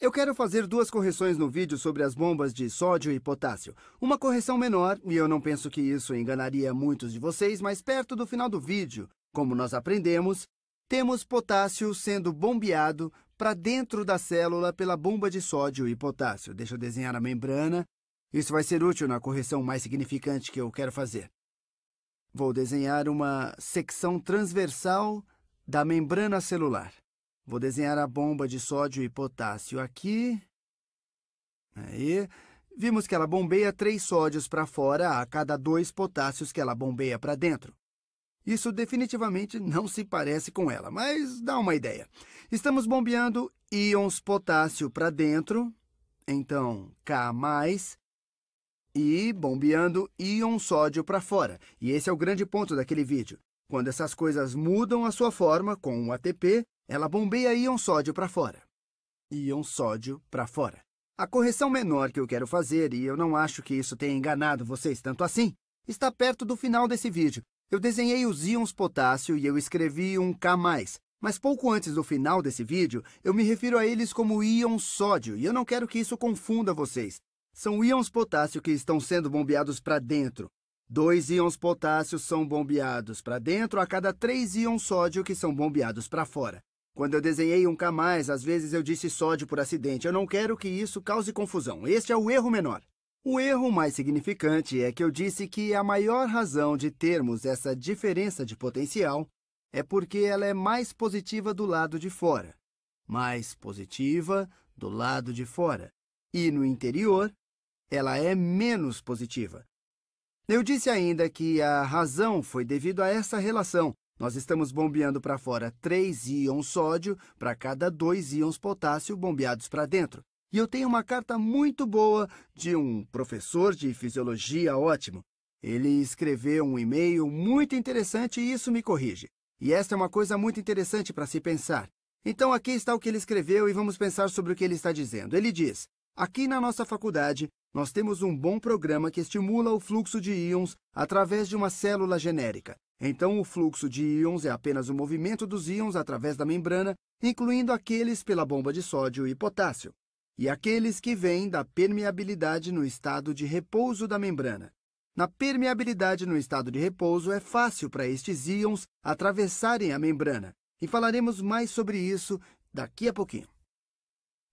Eu quero fazer duas correções no vídeo sobre as bombas de sódio e potássio. Uma correção menor, e eu não penso que isso enganaria muitos de vocês, mas perto do final do vídeo, como nós aprendemos, temos potássio sendo bombeado para dentro da célula pela bomba de sódio e potássio. Deixa eu desenhar a membrana. Isso vai ser útil na correção mais significante que eu quero fazer. Vou desenhar uma secção transversal da membrana celular. Vou desenhar a bomba de sódio e potássio aqui. Aí, vimos que ela bombeia três sódios para fora a cada dois potássios que ela bombeia para dentro. Isso definitivamente não se parece com ela, mas dá uma ideia. Estamos bombeando íons potássio para dentro, então K+, e bombeando íon sódio para fora. E esse é o grande ponto daquele vídeo. Quando essas coisas mudam a sua forma com o ATP, ela bombeia íon sódio para fora. Íon sódio para fora. A correção menor que eu quero fazer, e eu não acho que isso tenha enganado vocês tanto assim, está perto do final desse vídeo. Eu desenhei os íons potássio e eu escrevi um K+, mas pouco antes do final desse vídeo, eu me refiro a eles como íons sódio, e eu não quero que isso confunda vocês. São íons potássio que estão sendo bombeados para dentro, Dois íons potássio são bombeados para dentro a cada três íons sódio que são bombeados para fora. Quando eu desenhei um K+, às vezes eu disse sódio por acidente. Eu não quero que isso cause confusão. Este é o erro menor. O erro mais significante é que eu disse que a maior razão de termos essa diferença de potencial é porque ela é mais positiva do lado de fora. Mais positiva do lado de fora. E no interior, ela é menos positiva. Eu disse ainda que a razão foi devido a essa relação. Nós estamos bombeando para fora 3 íons sódio para cada 2 íons potássio bombeados para dentro. E eu tenho uma carta muito boa de um professor de fisiologia ótimo. Ele escreveu um e-mail muito interessante e isso me corrige. E esta é uma coisa muito interessante para se pensar. Então, aqui está o que ele escreveu e vamos pensar sobre o que ele está dizendo. Ele diz, Aqui na nossa faculdade, nós temos um bom programa que estimula o fluxo de íons através de uma célula genérica. Então, o fluxo de íons é apenas o movimento dos íons através da membrana, incluindo aqueles pela bomba de sódio e potássio, e aqueles que vêm da permeabilidade no estado de repouso da membrana. Na permeabilidade no estado de repouso, é fácil para estes íons atravessarem a membrana, e falaremos mais sobre isso daqui a pouquinho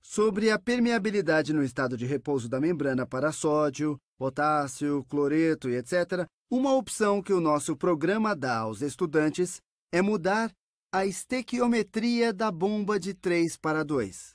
sobre a permeabilidade no estado de repouso da membrana para sódio, potássio, cloreto e etc., uma opção que o nosso programa dá aos estudantes é mudar a estequiometria da bomba de 3 para 2.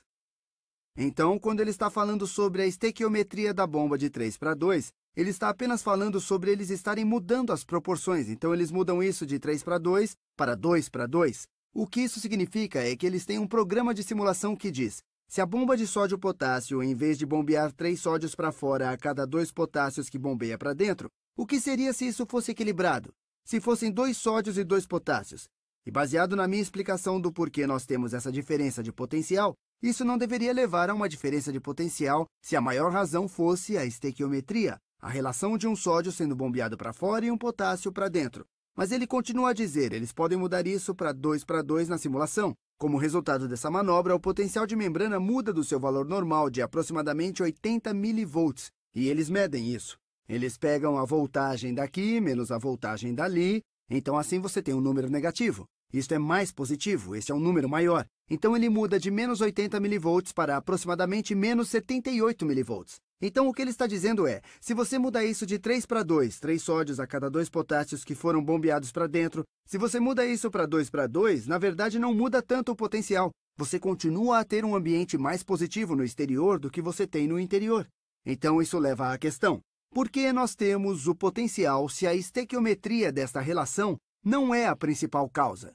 Então, quando ele está falando sobre a estequiometria da bomba de 3 para 2, ele está apenas falando sobre eles estarem mudando as proporções. Então, eles mudam isso de 3 para 2 para 2 para 2. O que isso significa é que eles têm um programa de simulação que diz se a bomba de sódio-potássio, em vez de bombear três sódios para fora a cada dois potássios que bombeia para dentro, o que seria se isso fosse equilibrado? Se fossem dois sódios e dois potássios? E baseado na minha explicação do porquê nós temos essa diferença de potencial, isso não deveria levar a uma diferença de potencial se a maior razão fosse a estequiometria, a relação de um sódio sendo bombeado para fora e um potássio para dentro. Mas ele continua a dizer, eles podem mudar isso para 2 para 2 na simulação, como resultado dessa manobra, o potencial de membrana muda do seu valor normal de aproximadamente 80 mV, e eles medem isso. Eles pegam a voltagem daqui menos a voltagem dali, então assim você tem um número negativo. Isto é mais positivo, esse é um número maior. Então ele muda de menos 80 mV para aproximadamente menos 78 mV. Então, o que ele está dizendo é, se você mudar isso de 3 para 2, 3 sódios a cada 2 potássios que foram bombeados para dentro, se você muda isso para 2 para 2, na verdade não muda tanto o potencial. Você continua a ter um ambiente mais positivo no exterior do que você tem no interior. Então, isso leva à questão, por que nós temos o potencial se a estequiometria desta relação não é a principal causa?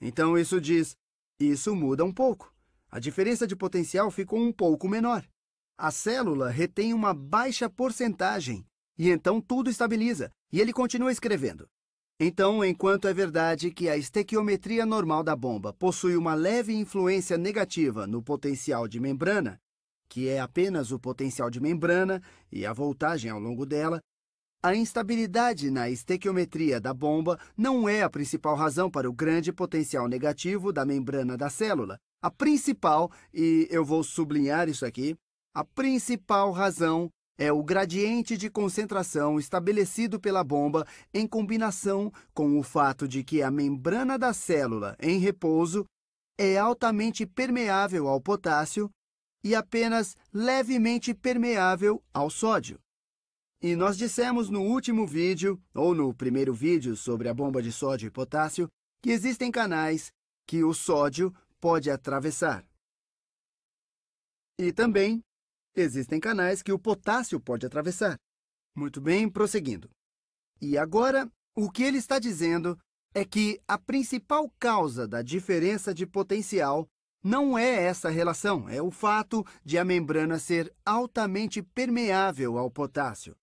Então, isso diz, isso muda um pouco. A diferença de potencial ficou um pouco menor. A célula retém uma baixa porcentagem e então tudo estabiliza, e ele continua escrevendo. Então, enquanto é verdade que a estequiometria normal da bomba possui uma leve influência negativa no potencial de membrana, que é apenas o potencial de membrana e a voltagem ao longo dela, a instabilidade na estequiometria da bomba não é a principal razão para o grande potencial negativo da membrana da célula. A principal, e eu vou sublinhar isso aqui, a principal razão é o gradiente de concentração estabelecido pela bomba em combinação com o fato de que a membrana da célula em repouso é altamente permeável ao potássio e apenas levemente permeável ao sódio. E nós dissemos no último vídeo, ou no primeiro vídeo sobre a bomba de sódio e potássio, que existem canais que o sódio pode atravessar. E também Existem canais que o potássio pode atravessar. Muito bem, prosseguindo. E agora, o que ele está dizendo é que a principal causa da diferença de potencial não é essa relação, é o fato de a membrana ser altamente permeável ao potássio.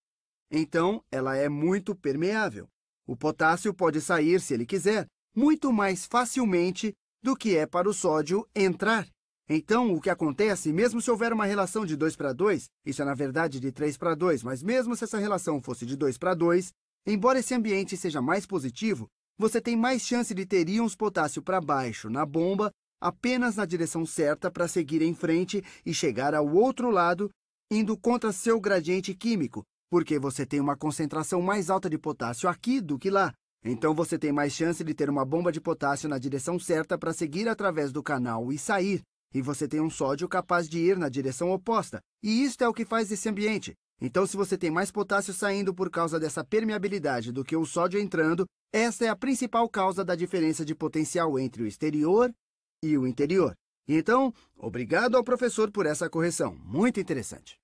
Então, ela é muito permeável. O potássio pode sair, se ele quiser, muito mais facilmente do que é para o sódio entrar. Então, o que acontece, mesmo se houver uma relação de 2 para 2, isso é na verdade de 3 para 2, mas mesmo se essa relação fosse de 2 para 2, embora esse ambiente seja mais positivo, você tem mais chance de ter íons potássio para baixo na bomba apenas na direção certa para seguir em frente e chegar ao outro lado, indo contra seu gradiente químico, porque você tem uma concentração mais alta de potássio aqui do que lá. Então você tem mais chance de ter uma bomba de potássio na direção certa para seguir através do canal e sair e você tem um sódio capaz de ir na direção oposta, e isto é o que faz esse ambiente. Então, se você tem mais potássio saindo por causa dessa permeabilidade do que o sódio entrando, esta é a principal causa da diferença de potencial entre o exterior e o interior. Então, obrigado ao professor por essa correção. Muito interessante.